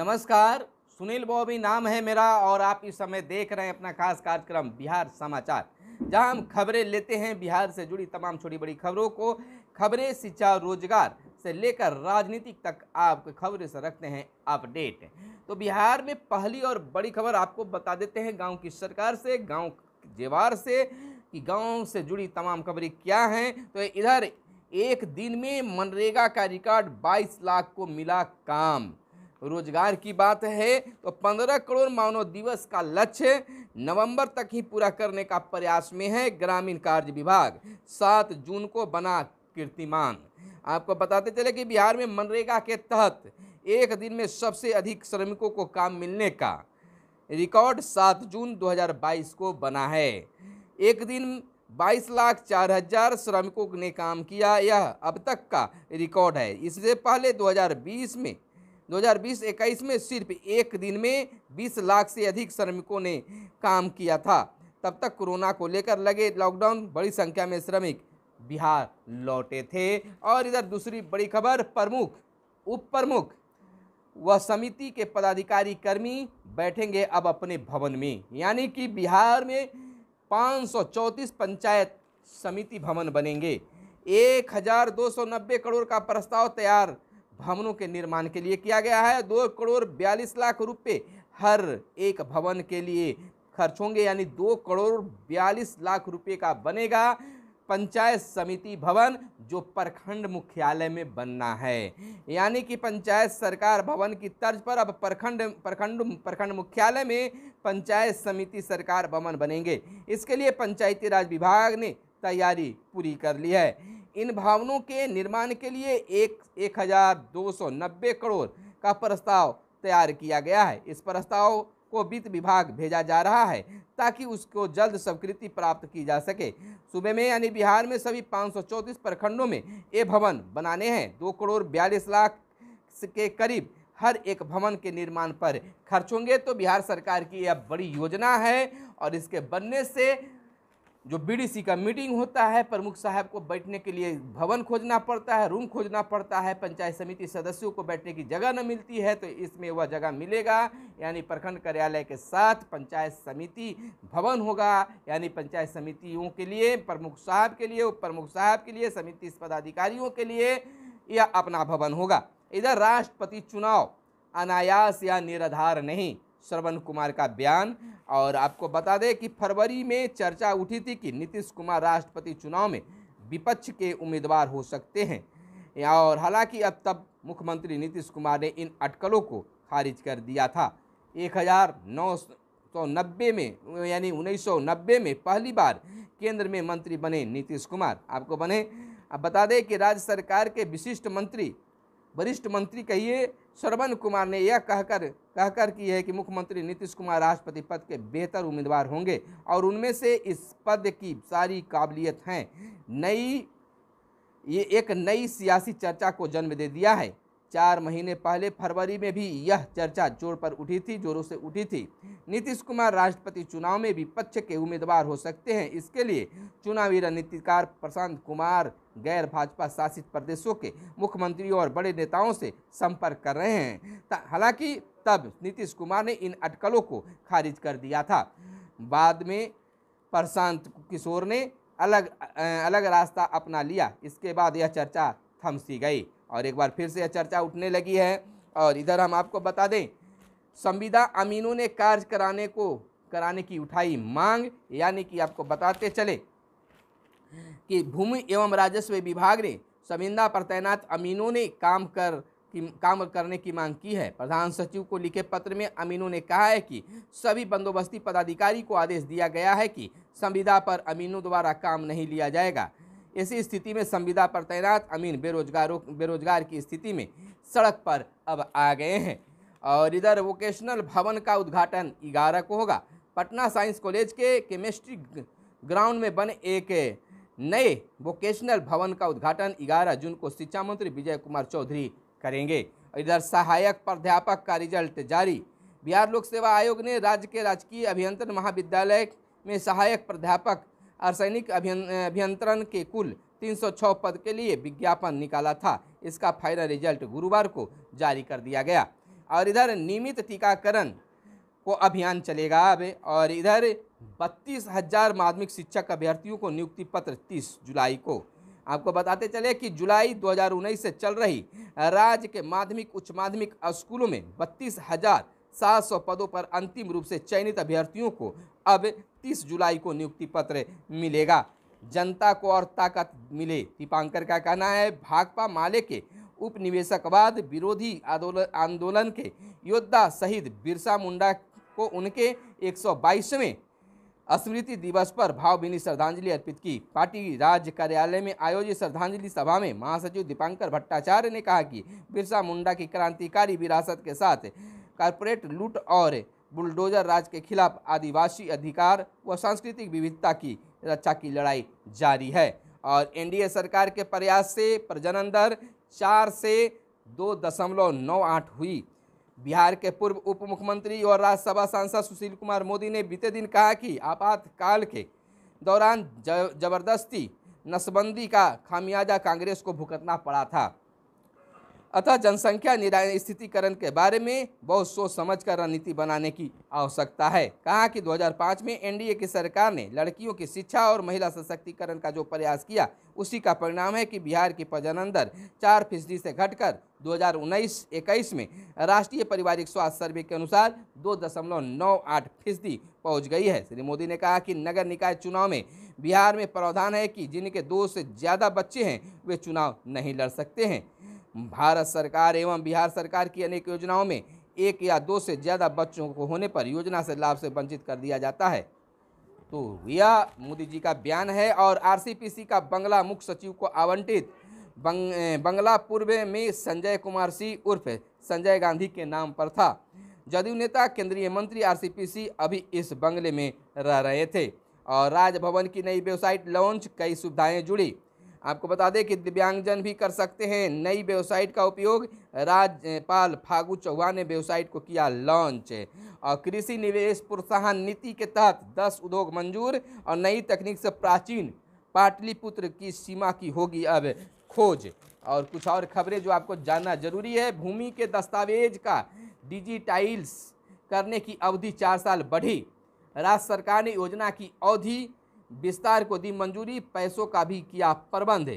नमस्कार सुनील बॉबी नाम है मेरा और आप इस समय देख रहे हैं अपना खास कार्यक्रम बिहार समाचार जहां हम खबरें लेते हैं बिहार से जुड़ी तमाम छोटी बड़ी खबरों को खबरें शिक्षा रोजगार से लेकर राजनीतिक तक आप खबरें से रखते हैं अपडेट तो बिहार में पहली और बड़ी खबर आपको बता देते हैं गाँव की सरकार से गाँव जेवार से कि गाँव से जुड़ी तमाम खबरें क्या हैं तो इधर एक दिन में मनरेगा का रिकॉर्ड 22 लाख को मिला काम रोजगार की बात है तो पंद्रह करोड़ मानव दिवस का लक्ष्य नवंबर तक ही पूरा करने का प्रयास में है ग्रामीण कार्य विभाग सात जून को बना कीर्तिमान आपको बताते चले कि बिहार में मनरेगा के तहत एक दिन में सबसे अधिक श्रमिकों को काम मिलने का रिकॉर्ड 7 जून 2022 को बना है एक दिन 22 लाख चार हजार श्रमिकों ने काम किया यह अब तक का रिकॉर्ड है इससे पहले 2020 में 2020-21 में सिर्फ एक दिन में 20 लाख से अधिक श्रमिकों ने काम किया था तब तक कोरोना को लेकर लगे लॉकडाउन बड़ी संख्या में श्रमिक बिहार लौटे थे और इधर दूसरी बड़ी खबर प्रमुख उप प्रमुख व समिति के पदाधिकारी कर्मी बैठेंगे अब अपने भवन में यानी कि बिहार में पाँच पंचायत समिति भवन बनेंगे नब्बे करोड़ का प्रस्ताव तैयार भवनों के निर्माण के लिए किया गया है दो करोड़ बयालीस लाख रुपये हर एक भवन के लिए खर्च होंगे यानी दो करोड़ बयालीस लाख रुपये का बनेगा पंचायत समिति भवन जो प्रखंड मुख्यालय में बनना है यानी कि पंचायत सरकार भवन की तर्ज पर अब प्रखंड प्रखंड प्रखंड मुख्यालय में पंचायत समिति सरकार भवन बनेंगे इसके लिए पंचायती राज विभाग ने तैयारी पूरी कर ली है इन भवनों के निर्माण के लिए एक एक हज़ार दो सौ नब्बे करोड़ का प्रस्ताव तैयार किया गया है इस प्रस्ताव को वित्त विभाग भेजा जा रहा है ताकि उसको जल्द स्वीकृति प्राप्त की जा सके सूबे में यानी बिहार में सभी चौंतीस प्रखंडों में ये भवन बनाने हैं दो करोड़ बयालीस लाख के करीब हर एक भवन के निर्माण पर खर्च होंगे तो बिहार सरकार की यह बड़ी योजना है और इसके बनने से जो बीडीसी का मीटिंग होता है प्रमुख साहब को बैठने के लिए भवन खोजना पड़ता है रूम खोजना पड़ता है पंचायत समिति सदस्यों को बैठने की जगह न मिलती है तो इसमें वह जगह मिलेगा यानी प्रखंड कार्यालय के साथ पंचायत समिति भवन होगा यानी पंचायत समितियों के लिए प्रमुख साहब के लिए उप प्रमुख साहब के लिए समिति पदाधिकारियों के लिए यह अपना भवन होगा इधर राष्ट्रपति चुनाव अनायास या निराधार नहीं श्रवण कुमार का बयान और आपको बता दें कि फरवरी में चर्चा उठी थी कि नीतीश कुमार राष्ट्रपति चुनाव में विपक्ष के उम्मीदवार हो सकते हैं और हालांकि अब तब मुख्यमंत्री नीतीश कुमार ने इन अटकलों को खारिज कर दिया था एक हज़ार नौ सौ नब्बे में यानी उन्नीस सौ नब्बे में पहली बार केंद्र में मंत्री बने नीतीश कुमार आपको बने अब बता दें कि राज्य सरकार के विशिष्ट मंत्री वरिष्ठ मंत्री कहिए श्रवण कुमार ने यह कहकर कहकर की है कि मुख्यमंत्री नीतीश कुमार राष्ट्रपति पद के बेहतर उम्मीदवार होंगे और उनमें से इस पद की सारी काबिलियत हैं नई ये एक नई सियासी चर्चा को जन्म दे दिया है चार महीने पहले फरवरी में भी यह चर्चा जोर पर उठी थी जोरों से उठी थी नीतीश कुमार राष्ट्रपति चुनाव में विपक्ष के उम्मीदवार हो सकते हैं इसके लिए चुनावी रणनीतिकार प्रशांत कुमार गैर भाजपा शासित प्रदेशों के मुख्यमंत्री और बड़े नेताओं से संपर्क कर रहे हैं हालांकि तब नीतीश कुमार ने इन अटकलों को खारिज कर दिया था बाद में प्रशांत किशोर ने अलग अलग रास्ता अपना लिया इसके बाद यह चर्चा थमसी गई और एक बार फिर से यह चर्चा उठने लगी है और इधर हम आपको बता दें संविदा अमीनों ने कार्य कराने को कराने की उठाई मांग यानी कि आपको बताते चले कि भूमि एवं राजस्व विभाग ने संविदा पर तैनात अमीनों ने काम कर की काम करने की मांग की है प्रधान सचिव को लिखे पत्र में अमीनों ने कहा है कि सभी बंदोबस्ती पदाधिकारी को आदेश दिया गया है कि संविदा पर अमीनों द्वारा काम नहीं लिया जाएगा ऐसी स्थिति में संविदा पर तैनात अमीन बेरोजगारों बेरोजगार की स्थिति में सड़क पर अब आ गए हैं और इधर वोकेशनल भवन का उद्घाटन ग्यारह को होगा पटना साइंस कॉलेज के केमिस्ट्री ग्राउंड में बने एक नए वोकेशनल भवन का उद्घाटन ग्यारह जून को शिक्षा मंत्री विजय कुमार चौधरी करेंगे इधर सहायक प्राध्यापक का रिजल्ट जारी बिहार लोक सेवा आयोग ने राज्य के राजकीय अभियंत्रण महाविद्यालय में सहायक प्राध्यापक अभियं अभियंत्रण के कुल 306 पद के लिए विज्ञापन निकाला था इसका फाइनल रिजल्ट गुरुवार को जारी कर दिया गया और इधर नियमित टीकाकरण को अभियान चलेगा अब और इधर बत्तीस हज़ार माध्यमिक शिक्षक अभ्यर्थियों को नियुक्ति पत्र 30 जुलाई को आपको बताते चले कि जुलाई 2019 से चल रही राज्य के माध्यमिक उच्च माध्यमिक स्कूलों में बत्तीस हज़ार सात सौ पदों पर अंतिम रूप से चयनित अभ्यर्थियों को अब तीस जुलाई को नियुक्ति पत्र मिलेगा जनता को और ताकत मिले दीपांकर का कहना है भाकपा माले के उपनिवेशकवाद विरोधी आंदोलन के योद्धा शहीद बिरसा मुंडा को उनके 122वें स्मृति दिवस पर भावभीनी श्रद्धांजलि अर्पित की पार्टी राज्य कार्यालय में आयोजित श्रद्धांजलि सभा में महासचिव दीपांकर भट्टाचार्य ने कहा कि बिरसा मुंडा की क्रांतिकारी विरासत के साथ कारपोरेट लूट और बुलडोजर राज के खिलाफ आदिवासी अधिकार व सांस्कृतिक विविधता की रक्षा की लड़ाई जारी है और एनडीए सरकार के प्रयास से प्रजनन दर चार से दो दशमलव नौ आठ हुई बिहार के पूर्व उप मुख्यमंत्री और राज्यसभा सांसद सुशील कुमार मोदी ने बीते दिन कहा कि आपातकाल के दौरान जबरदस्ती नसबंदी का खामियाजा कांग्रेस को भुगतना पड़ा था अतः जनसंख्या स्थितिकरण के बारे में बहुत सोच समझ कर रणनीति बनाने की आवश्यकता है कहा कि 2005 में एनडीए की सरकार ने लड़कियों की शिक्षा और महिला सशक्तिकरण का जो प्रयास किया उसी का परिणाम है कि बिहार की प्रजनन दर चार फीसदी से घटकर 2019-21 में राष्ट्रीय पारिवारिक स्वास्थ्य सर्वे के अनुसार दो दशमलव नौ आठ फीसदी पहुँच गई है श्री मोदी ने कहा कि नगर निकाय चुनाव में बिहार में प्रावधान है कि जिनके दो से ज़्यादा बच्चे हैं वे चुनाव नहीं लड़ सकते हैं भारत सरकार एवं बिहार सरकार की अनेक योजनाओं में एक या दो से ज़्यादा बच्चों को होने पर योजना से लाभ से वंचित कर दिया जाता है तो यह मोदी जी का बयान है और आर का बंगला मुख्य सचिव को आवंटित बंग, बंगला पूर्व में संजय कुमार सिंह उर्फ संजय गांधी के नाम पर था जदयू नेता केंद्रीय मंत्री आरसीपीसी अभी इस बंगले में रह रहे थे और राजभवन की नई वेबसाइट लॉन्च कई सुविधाएं जुड़ी आपको बता दें कि दिव्यांगजन भी कर सकते हैं नई वेबसाइट का उपयोग राज्यपाल फागू चौहान ने वेबसाइट को किया लॉन्च और कृषि निवेश प्रोत्साहन नीति के तहत दस उद्योग मंजूर और नई तकनीक से प्राचीन पाटलिपुत्र की सीमा की होगी अब खोज और कुछ और खबरें जो आपको जानना जरूरी है भूमि के दस्तावेज का डिजिटाइल्स करने की अवधि चार साल बढ़ी राज्य सरकार ने योजना की अवधि विस्तार को दी मंजूरी पैसों का भी किया प्रबंध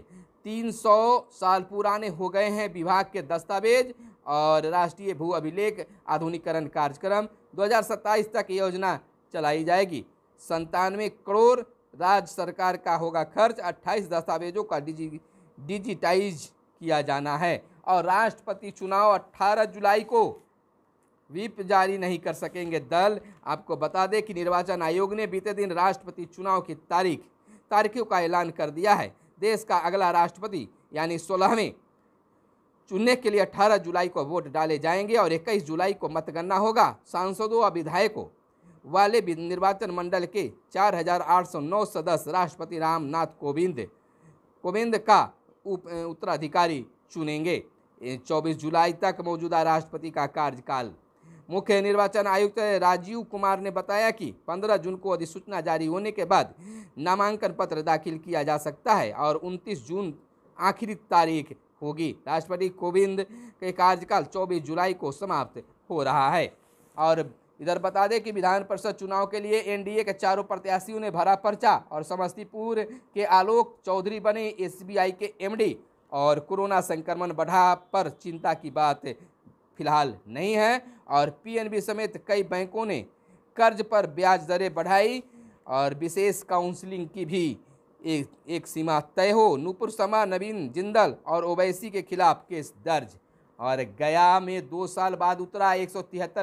तीन सौ साल पुराने हो गए हैं विभाग के दस्तावेज और राष्ट्रीय भू अभिलेख आधुनिकरण कार्यक्रम 2027 तक योजना चलाई जाएगी संतानवे करोड़ राज्य सरकार का होगा खर्च 28 दस्तावेजों का डिजी डिजिटाइज किया जाना है और राष्ट्रपति चुनाव 18 जुलाई को व्हीप जारी नहीं कर सकेंगे दल आपको बता दें कि निर्वाचन आयोग ने बीते दिन राष्ट्रपति चुनाव की तारीख तारीखों का ऐलान कर दिया है देश का अगला राष्ट्रपति यानी सोलहवें चुनने के लिए 18 जुलाई को वोट डाले जाएंगे और 21 जुलाई को मतगणना होगा सांसदों और विधायकों वाले निर्वाचन मंडल के 4,809 सदस्य राष्ट्रपति रामनाथ कोविंद कोविंद का उत्तराधिकारी चुनेंगे 24 जुलाई तक मौजूदा राष्ट्रपति का कार्यकाल मुख्य निर्वाचन आयुक्त राजीव कुमार ने बताया कि 15 जून को अधिसूचना जारी होने के बाद नामांकन पत्र दाखिल किया जा सकता है और 29 जून आखिरी तारीख होगी राष्ट्रपति कोविंद के कार्यकाल 24 जुलाई को समाप्त हो रहा है और इधर बता दें कि विधान परिषद चुनाव के लिए एनडीए के चारों प्रत्याशियों ने भरा पर्चा और समस्तीपुर के आलोक चौधरी बने एसबीआई के एमडी और कोरोना संक्रमण बढ़ा पर चिंता की बात फिलहाल नहीं है और पीएनबी समेत कई बैंकों ने कर्ज पर ब्याज दरें बढ़ाई और विशेष काउंसलिंग की भी एक एक सीमा तय हो नूपुर समा नवीन जिंदल और ओवैसी के खिलाफ केस दर्ज और गया में दो साल बाद उतरा एक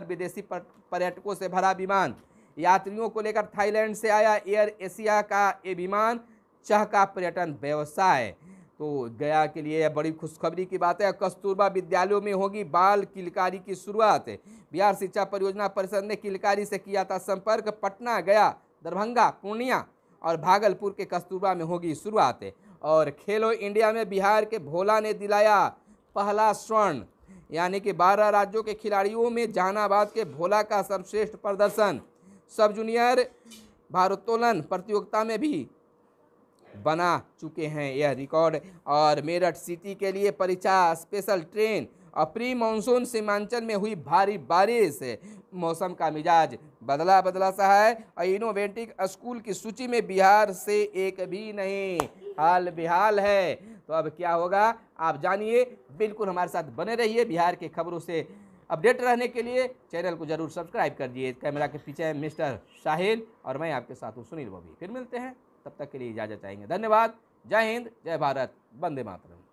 विदेशी पर्यटकों से भरा विमान यात्रियों को लेकर थाईलैंड से आया एयर एशिया का ये विमान चह का पर्यटन व्यवसाय तो गया के लिए यह बड़ी खुशखबरी की बात है कस्तूरबा विद्यालयों में होगी बाल किलकारी की शुरुआत बिहार शिक्षा परियोजना परिषद ने किलकारी से किया था संपर्क पटना गया दरभंगा पूर्णिया और भागलपुर के कस्तूरबा में होगी शुरुआत और खेलो इंडिया में बिहार के भोला ने दिलाया पहला स्वर्ण यानी कि बारह राज्यों के खिलाड़ियों में जहानाबाद के भोला का सर्वश्रेष्ठ प्रदर्शन सब जूनियर भारोत्तोलन प्रतियोगिता में भी बना चुके हैं यह रिकॉर्ड और मेरठ सिटी के लिए परिचा स्पेशल ट्रेन और प्री मानसून सीमांचल में हुई भारी बारिश मौसम का मिजाज बदला बदला सा है और इनोवेटिव स्कूल की सूची में बिहार से एक भी नहीं हाल बेहाल है तो अब क्या होगा आप जानिए बिल्कुल हमारे साथ बने रहिए बिहार के खबरों से अपडेट रहने के लिए चैनल को जरूर सब्सक्राइब कर दिए कैमरा के पीछे मिस्टर साहिल और मैं आपके साथ हूँ सुनील बबी फिर मिलते हैं तब तक के लिए इजाज़त चाहेंगे धन्यवाद जय हिंद जय भारत वंदे मातरम